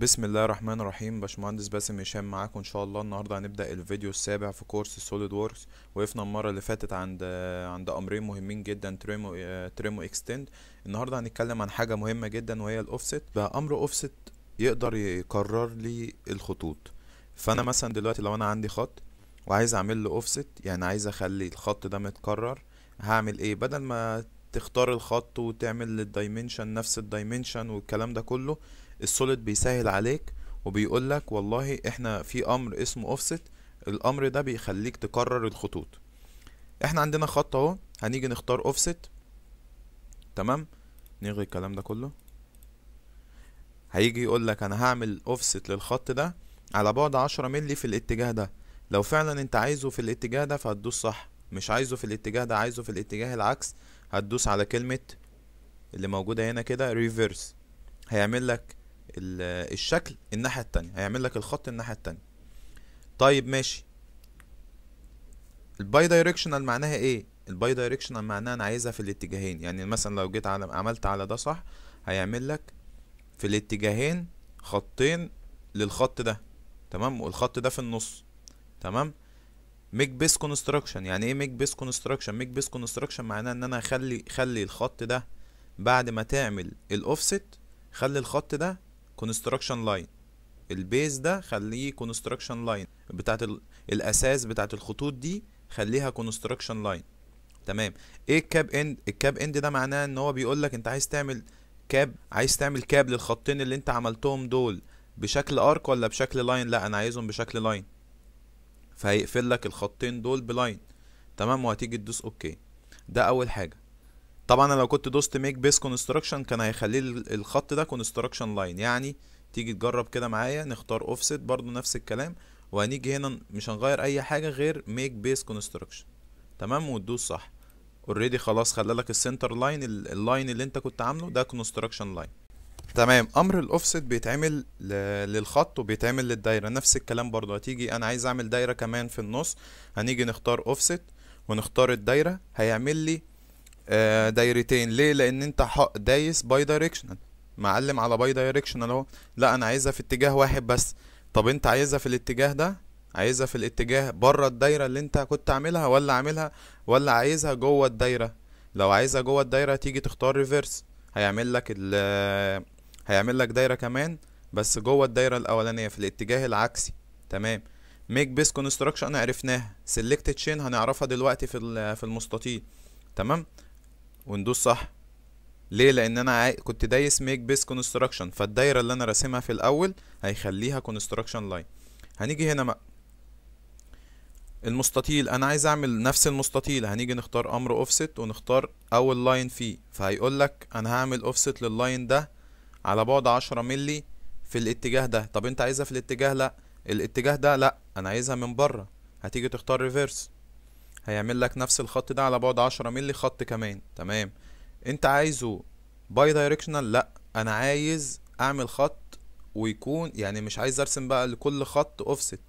بسم الله الرحمن الرحيم باشمهندس باسم هشام معاكم ان شاء الله النهارده هنبدا الفيديو السابع في كورس سوليد ووركس وقفنا المره اللي فاتت عند عند امرين مهمين جدا تريمو تريمو اكستند النهارده هنتكلم عن حاجه مهمه جدا وهي الاوفست بقى امر اوفست يقدر يقرر لي الخطوط فانا مثلا دلوقتي لو انا عندي خط وعايز اعمل له اوفست يعني عايز اخلي الخط ده متكرر هعمل ايه بدل ما تختار الخط وتعمل الدايمنشن نفس الدايمنشن والكلام ده كله السوليد بيسهل عليك وبيقولك والله احنا في امر اسمه اوفست الامر ده بيخليك تكرر الخطوط احنا عندنا خط اهو هنيجي نختار اوفست تمام نلغي الكلام ده كله هيجي يقولك انا هعمل اوفست للخط ده على بعد عشرة ملي في الاتجاه ده لو فعلا انت عايزه في الاتجاه ده فهتدوس صح مش عايزه في الاتجاه ده عايزه في الاتجاه العكس هتدوس على كلمة اللي موجودة هنا كده ريفيرس هيعمل لك الشكل الناحية التانية هيعمل لك الخط الناحية التانية طيب ماشي الباي دايركشنال معناها ايه الباي دايركشنال معناها انا عايزها في الاتجاهين يعني مثلا لو جيت على عملت على ده صح هيعمل لك في الاتجاهين خطين للخط ده تمام والخط ده في النص تمام ميك بيس كونستراكشن يعني ايه ميك بيس كونستراكشن ميك بيس كونستراكشن معناه ان انا اخلي خلي الخط ده بعد ما تعمل الاوفست خلي الخط ده كونستراكشن لاين البيز ده خليه كونستراكشن لاين بتاعت الاساس بتاعت الخطوط دي خليها كونستراكشن لاين تمام ايه الكاب اند الكاب اند ده معناه ان هو بيقول لك انت عايز تعمل كاب عايز تعمل كاب للخطين اللي انت عملتهم دول بشكل ارك ولا بشكل لاين لا انا عايزهم بشكل لاين فهيقفل لك الخطين دول بلاين تمام وهتيجي تدوس اوكي ده اول حاجه طبعا انا لو كنت دوست ميك بيس كونستراكشن كان هيخلي الخط ده كونستراكشن لاين يعني تيجي تجرب كده معايا نختار اوفست برضو نفس الكلام وهنيجي هنا مش هنغير اي حاجه غير ميك بيس كونستراكشن تمام وتدوس صح اوريدي خلاص خلى لك السنتر لاين اللاين اللي انت كنت عامله ده كونستراكشن لاين تمام امر الاوفست بيتعمل للخط وبيتعمل للدايره نفس الكلام برضو هتيجي انا عايز اعمل دايره كمان في النص هنيجي نختار اوفست ونختار الدايره هيعمل لي آه، دايرتين ليه لان انت دايس باي دايركشنال معلم على باي دايركشنال اهو لا انا عايزها في اتجاه واحد بس طب انت عايزها في الاتجاه ده عايزها في الاتجاه بره الدايره اللي انت كنت عاملها ولا عاملها ولا عايزها جوه الدايره لو عايزها جوه الدايره تيجي تختار ريفرس هيعمل لك ال هيعمل لك دايره كمان بس جوه الدايره الاولانيه في الاتجاه العكسي تمام ميك بيس كونستراكشن عرفناها سيلكت تشين هنعرفها دلوقتي في في المستطيل تمام وندوس صح ليه لان انا كنت دايس ميك بيس كونستراكشن فالدايره اللي انا راسمها في الاول هيخليها كونستراكشن لاين هنيجي هنا بقى المستطيل انا عايز اعمل نفس المستطيل هنيجي نختار امر اوفست ونختار اول لاين فيه فهيقول لك انا هعمل اوفست لللاين ده على بعد 10 مللي في الاتجاه ده طب انت عايزها في الاتجاه لا الاتجاه ده لا انا عايزها من بره هتيجي تختار ريفيرس هيعمل لك نفس الخط ده على بعد 10 مللي خط كمان تمام انت عايزه باي دايركشنال لا انا عايز اعمل خط ويكون يعني مش عايز ارسم بقى لكل خط اوفست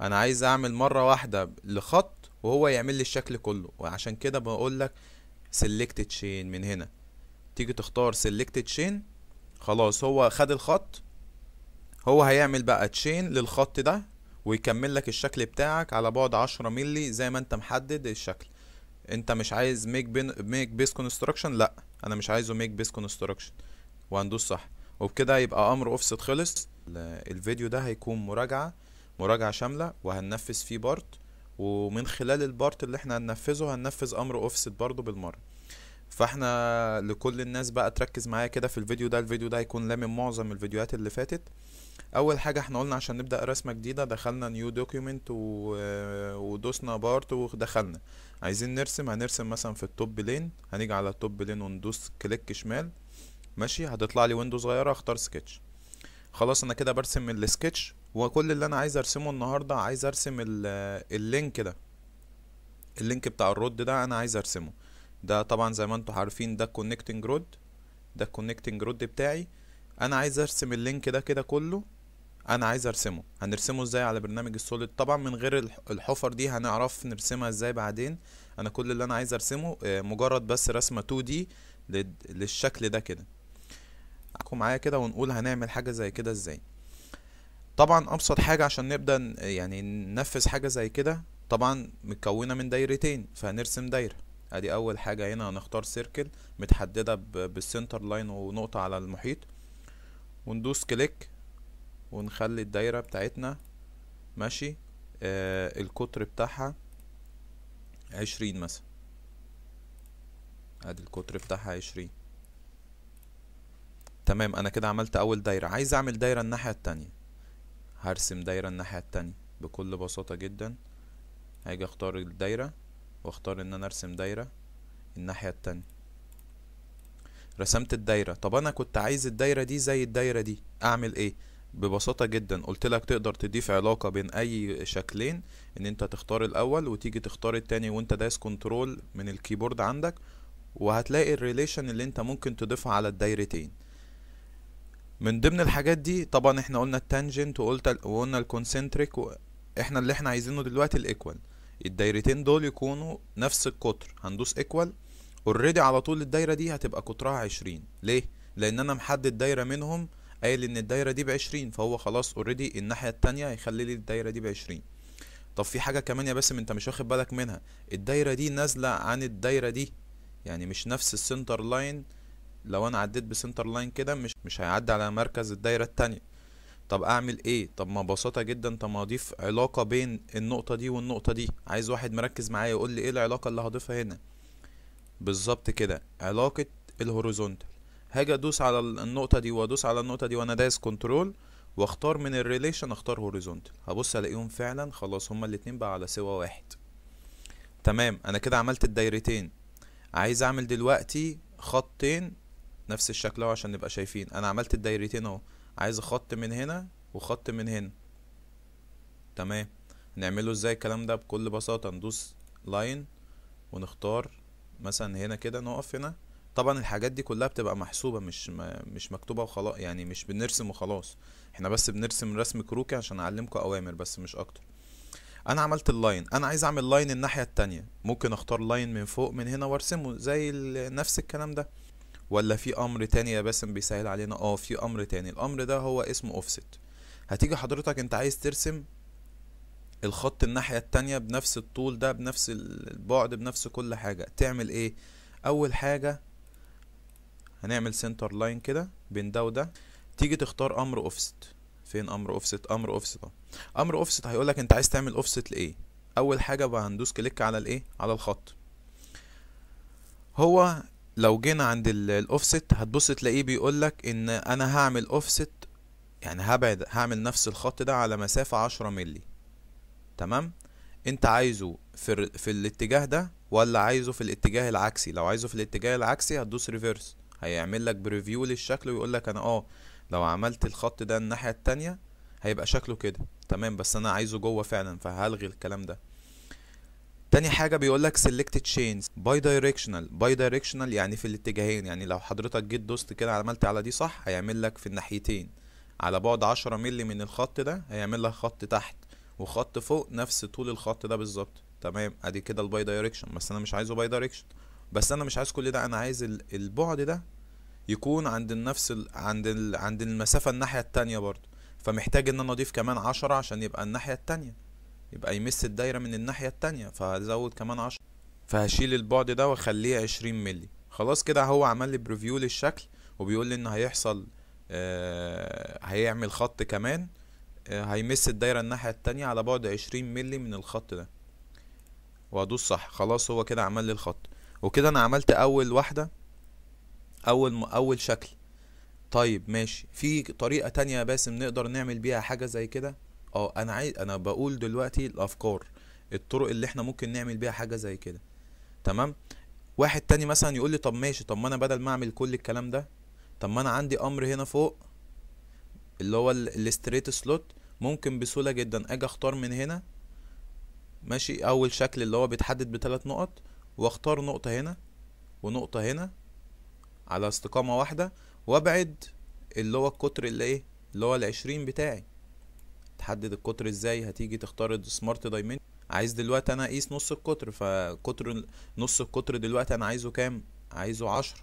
انا عايز اعمل مره واحده لخط وهو يعمل لي الشكل كله وعشان كده بقول لك سيلكت تشين من هنا تيجي تختار سيلكت تشين خلاص هو خد الخط هو هيعمل بقى تشين للخط ده ويكمل لك الشكل بتاعك على بعد عشرة ملي زي ما انت محدد الشكل انت مش عايز ميك بين ميك بيس كونستراكشن لا انا مش عايزه ميك بيس كونستراكشن وهندوس صح وبكده يبقى امر اوفست خلص الفيديو ده هيكون مراجعه مراجعه شامله وهننفذ فيه بارت ومن خلال البارت اللي احنا هننفذه هننفذ امر اوفست برضه بالمره فاحنا لكل الناس بقى تركز معايا كده في الفيديو ده الفيديو ده هيكون لامم معظم الفيديوهات اللي فاتت اول حاجه احنا قلنا عشان نبدا رسمه جديده دخلنا نيو دوكيومنت ودوسنا بارت ودخلنا عايزين نرسم هنرسم مثلا في التوب لين هنيجي على التوب لين وندوس كليك شمال ماشي هتطلع لي ويندو صغيره اختار سكتش خلاص انا كده برسم السكتش وكل اللي انا عايز ارسمه النهارده عايز ارسم آه، اللينك ده اللينك بتاع الرود ده انا عايز ارسمه ده طبعا زي ما انتم عارفين ده الكونكتنج رود ده الكونكتنج رود بتاعي انا عايز ارسم اللينك ده كده كله انا عايز ارسمه هنرسمه ازاي على برنامج السوليد طبعا من غير الحفر دي هنعرف نرسمها ازاي بعدين انا كل اللي انا عايز ارسمه آه، مجرد بس رسمه 2 دي للشكل ده كده معايا كده ونقول هنعمل حاجه زي كده ازاي طبعا ابسط حاجه عشان نبدا يعني ننفذ حاجه زي كده طبعا متكونه من دايرتين فهنرسم دايره ادي اول حاجه هنا هنختار سيركل متحدده بالسنتر لاين ونقطه على المحيط وندوس كليك ونخلي الدايره بتاعتنا ماشي آه القطر بتاعها عشرين مثلا ادي القطر بتاعها عشرين تمام انا كده عملت اول دايره عايز اعمل دايره الناحيه التانية هرسم دايرة الناحية التانية بكل بساطة جدا هاجي اختار الدايرة واختار ان انا ارسم دايرة الناحية التانية رسمت الدايرة طب انا كنت عايز الدايرة دي زي الدايرة دي اعمل ايه ببساطة جدا قلت لك تقدر تضيف علاقة بين اي شكلين ان انت تختار الاول وتيجي تختار التاني وانت دايس كنترول من الكيبورد عندك وهتلاقي الريليشن اللي انت ممكن تضيفها على الدايرتين من ضمن الحاجات دي طبعا احنا قلنا التانجنت وقلت وقلنا الكونسنتريك احنا اللي احنا عايزينه دلوقتي الايكوال الدايرتين دول يكونوا نفس القطر هندوس ايكوال اوريدي على طول الدايره دي هتبقى قطرها 20 ليه لان انا محدد دايره منهم قايل ان الدايره دي ب 20 فهو خلاص اوريدي الناحيه التانية هيخلي لي الدايره دي ب 20 طب في حاجه كمان يا باسم انت مش واخد بالك منها الدايره دي نازله عن الدايره دي يعني مش نفس السنتر لاين لو انا عديت بسنتر لاين كده مش مش هيعدي على مركز الدايره التانية طب اعمل ايه طب ما ببساطه جدا طب ما اضيف علاقه بين النقطه دي والنقطه دي عايز واحد مركز معايا يقول لي ايه العلاقه اللي هضيفها هنا بالظبط كده علاقه الهوريزونتال هاجي ادوس على النقطه دي وادوس على النقطه دي وانا دايس كنترول واختار من الريليشن اختار هوريزونتال هبص الاقيهم فعلا خلاص هما الاتنين بقى على سوا واحد تمام انا كده عملت الدايرتين عايز اعمل دلوقتي خطين نفس الشكل اهو عشان نبقى شايفين انا عملت الدايرتين اهو عايز خط من هنا وخط من هنا تمام نعمله ازاي الكلام ده بكل بساطة ندوس لاين ونختار مثلا هنا كده نقف هنا طبعا الحاجات دي كلها بتبقى محسوبة مش مش مكتوبة وخلاص يعني مش بنرسم وخلاص احنا بس بنرسم رسم كروكي عشان اعلمكم اوامر بس مش اكتر انا عملت اللاين انا عايز اعمل لاين الناحية التانية ممكن اختار لاين من فوق من هنا وارسمه زي نفس الكلام ده ولا في امر تاني يا باسم بيسهل علينا اه في امر تاني الامر ده هو اسمه اوفست هتيجي حضرتك انت عايز ترسم الخط الناحيه التانية بنفس الطول ده بنفس البعد بنفس كل حاجه تعمل ايه اول حاجه هنعمل سنتر لاين كده بين ده وده تيجي تختار امر اوفست فين امر اوفست امر اوفست امر اوفست هيقولك انت عايز تعمل اوفست لايه اول حاجه بقى هندوس كليك على الايه على الخط هو لو جينا عند الاوفست هتبص تلاقيه بيقولك ان انا هعمل اوفست يعني هبعد هعمل نفس الخط ده على مسافة عشرة ملي تمام انت عايزه في, في الاتجاه ده ولا عايزه في الاتجاه العكسي لو عايزه في الاتجاه العكسي هتدوس ريفيرس هيعمل لك بريفيو للشكل ويقول لك انا اه لو عملت الخط ده الناحية التانية هيبقى شكله كده تمام بس انا عايزه جوه فعلا فهلغي الكلام ده تاني حاجه بيقول لك سيلكت تشينز باي دايركشنال باي دايركشنال يعني في الاتجاهين يعني لو حضرتك جيت دوست كده عملت على دي صح هيعمل لك في الناحيتين على بعد عشرة مللي من الخط ده هيعمل لك خط تحت وخط فوق نفس طول الخط ده بالظبط تمام ادي كده الباي دايركشن بس انا مش عايزه باي دايركشن بس انا مش عايز كل ده انا عايز البعد ده يكون عند نفس ال... عند ال... عند المسافه الناحيه التانية برضه فمحتاج ان انا اضيف كمان عشرة عشان يبقى الناحيه التانية يبقى يمس الدايره من الناحيه التانية فهزود كمان عشرة فهشيل البعد ده واخليه عشرين ملي خلاص كده هو عمل لي بريفيو للشكل وبيقول لي ان هيحصل آه هيعمل خط كمان آه هيمس الدايره الناحيه التانية على بعد عشرين ملي من الخط ده وهدوس صح خلاص هو كده عمل لي الخط وكده انا عملت اول واحده اول اول شكل طيب ماشي في طريقه تانية يا باسم نقدر نعمل بيها حاجه زي كده اه انا عايز انا بقول دلوقتي الافكار الطرق اللي احنا ممكن نعمل بيها حاجه زي كده تمام واحد تاني مثلا يقول لي طب ماشي طب ما انا بدل ما اعمل كل الكلام ده طب ما انا عندي امر هنا فوق اللي هو الاستريت سلوت ممكن بسهوله جدا اجي اختار من هنا ماشي اول شكل اللي هو بيتحدد بثلاث نقط واختار نقطه هنا ونقطه هنا على استقامه واحده وابعد اللي هو القطر اللي ايه اللي هو العشرين بتاعي تحدد القطر ازاي هتيجي تختار السمارت دايمنشن عايز دلوقتي انا اقيس نص القطر فقطر نص القطر دلوقتي انا عايزه كام عايزه عشر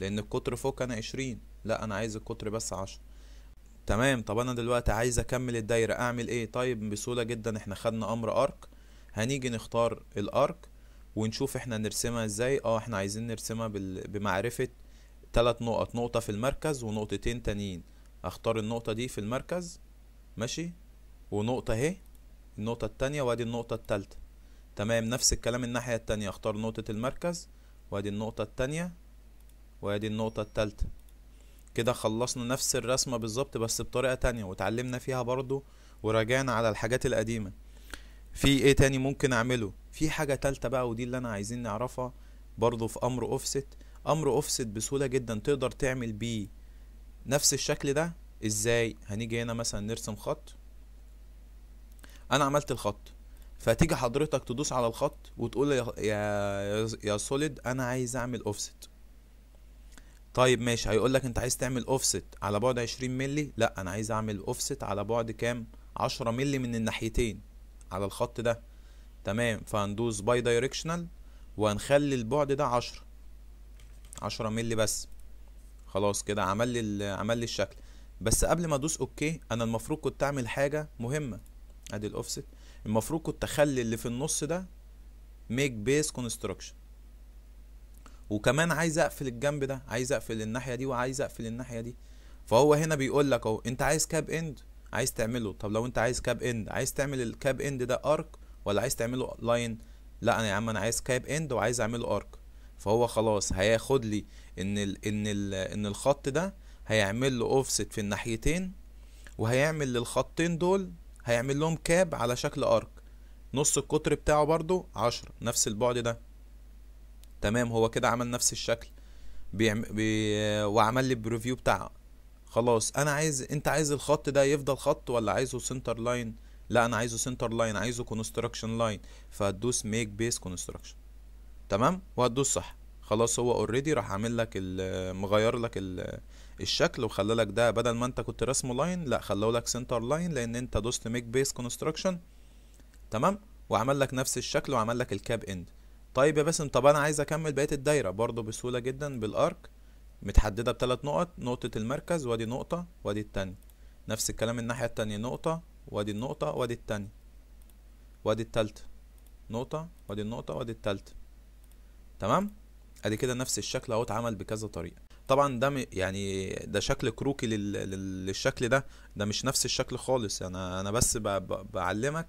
لان القطر فوق انا عشرين لا انا عايز القطر بس عشر تمام طب انا دلوقتي عايز اكمل الدايرة اعمل ايه طيب بسهولة جدا احنا خدنا امر ارك هنيجي نختار الارك ونشوف احنا نرسمها ازاي اه احنا عايزين نرسمها بمعرفة تلات نقط نقطة في المركز ونقطتين تانيين اختار النقطة دي في المركز ماشي ونقطة اهي النقطة التانية وادي النقطة التالتة تمام نفس الكلام الناحية التانية اختار نقطة المركز وادي النقطة التانية وادي النقطة التالتة كده خلصنا نفس الرسمة بالظبط بس بطريقة تانية وتعلمنا فيها برضو وراجعنا على الحاجات القديمة في ايه تاني ممكن اعمله في حاجة تالتة بقى ودي اللي انا عايزين نعرفها برضو في امر اوفست امر اوفست بسهولة جدا تقدر تعمل بيه نفس الشكل ده ازاي هنيجي هنا مثلا نرسم خط انا عملت الخط فتيجي حضرتك تدوس على الخط وتقول يا يا, يا سوليد انا عايز اعمل اوفست طيب ماشي هيقول لك انت عايز تعمل اوفست على بعد 20 مللي لا انا عايز اعمل اوفست على بعد كام 10 مللي من الناحيتين على الخط ده تمام فهندوس باي دايركشنال وهنخلي البعد ده 10 10 مللي بس خلاص كده عمل لي عمل لي الشكل بس قبل ما ادوس اوكي انا المفروض كنت اعمل حاجه مهمه ادي الاوفست المفروض كنت اخلي اللي في النص ده ميك بيس كونستراكشن وكمان عايز اقفل الجنب ده عايز اقفل الناحيه دي وعايز اقفل الناحيه دي فهو هنا بيقول لك اهو انت عايز كاب اند عايز تعمله طب لو انت عايز كاب اند عايز تعمل الكاب اند ده ارك ولا عايز تعمله لاين لا انا يا عم انا عايز كاب اند وعايز اعمله ارك فهو خلاص هياخد لي ان الـ ان الـ ان الخط ده هيعمل له اوفست في الناحيتين وهيعمل للخطين دول هيعمل لهم كاب على شكل ارك نص القطر بتاعه برضو عشرة نفس البعد ده تمام هو كده عمل نفس الشكل بيعم... بي... وعمل لي بروفيو بتاعه خلاص انا عايز انت عايز الخط ده يفضل خط ولا عايزه سنتر لاين لا انا عايزه سنتر لاين عايزه كونستراكشن لاين فهتدوس ميك بيس كونستراكشن تمام وهتدوس صح خلاص هو اوريدي راح عامل لك مغير لك الشكل لك ده بدل ما انت كنت رسمه لاين لا خلاه لك سنتر لاين لان انت دوست ميك بيس كونستراكشن تمام وعمل لك نفس الشكل وعمل لك الكاب اند طيب يا باسم طب انا عايز اكمل بقيه الدايره برضو بسهوله جدا بالارك متحدده بثلاث نقط نقطه المركز وادي نقطه وادي التانية نفس الكلام الناحيه التانية نقطه وادي النقطه وادي التانية وادي التالتة نقطه وادي النقطه وادي التالتة تمام ادي كده نفس الشكل اهو اتعمل بكذا طريقه طبعا ده يعني ده شكل كروكي لل... للشكل ده ده مش نفس الشكل خالص انا انا بس ب... ب... بعلمك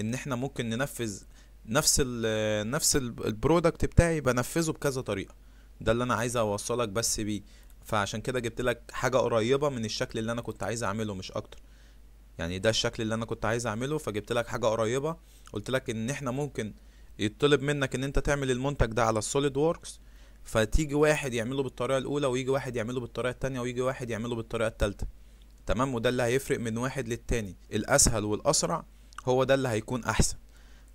ان احنا ممكن ننفذ نفس ال... نفس البرودكت بتاعي بنفذه بكذا طريقه ده اللي انا عايز اوصلك بس بيه فعشان كده جبت لك حاجه قريبه من الشكل اللي انا كنت عايز اعمله مش اكتر يعني ده الشكل اللي انا كنت عايز اعمله فجبت لك حاجه قريبه قلت لك ان احنا ممكن يطلب منك ان انت تعمل المنتج ده على السوليد ووركس فتيجي واحد يعمله بالطريقه الاولى ويجي واحد يعمله بالطريقه الثانيه ويجي واحد يعمله بالطريقه الثالثه تمام وده اللي هيفرق من واحد للتاني الاسهل والاسرع هو ده اللي هيكون احسن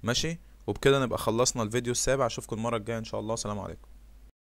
ماشي وبكده نبقى خلصنا الفيديو السابع اشوفكم المره الجايه ان شاء الله سلام عليكم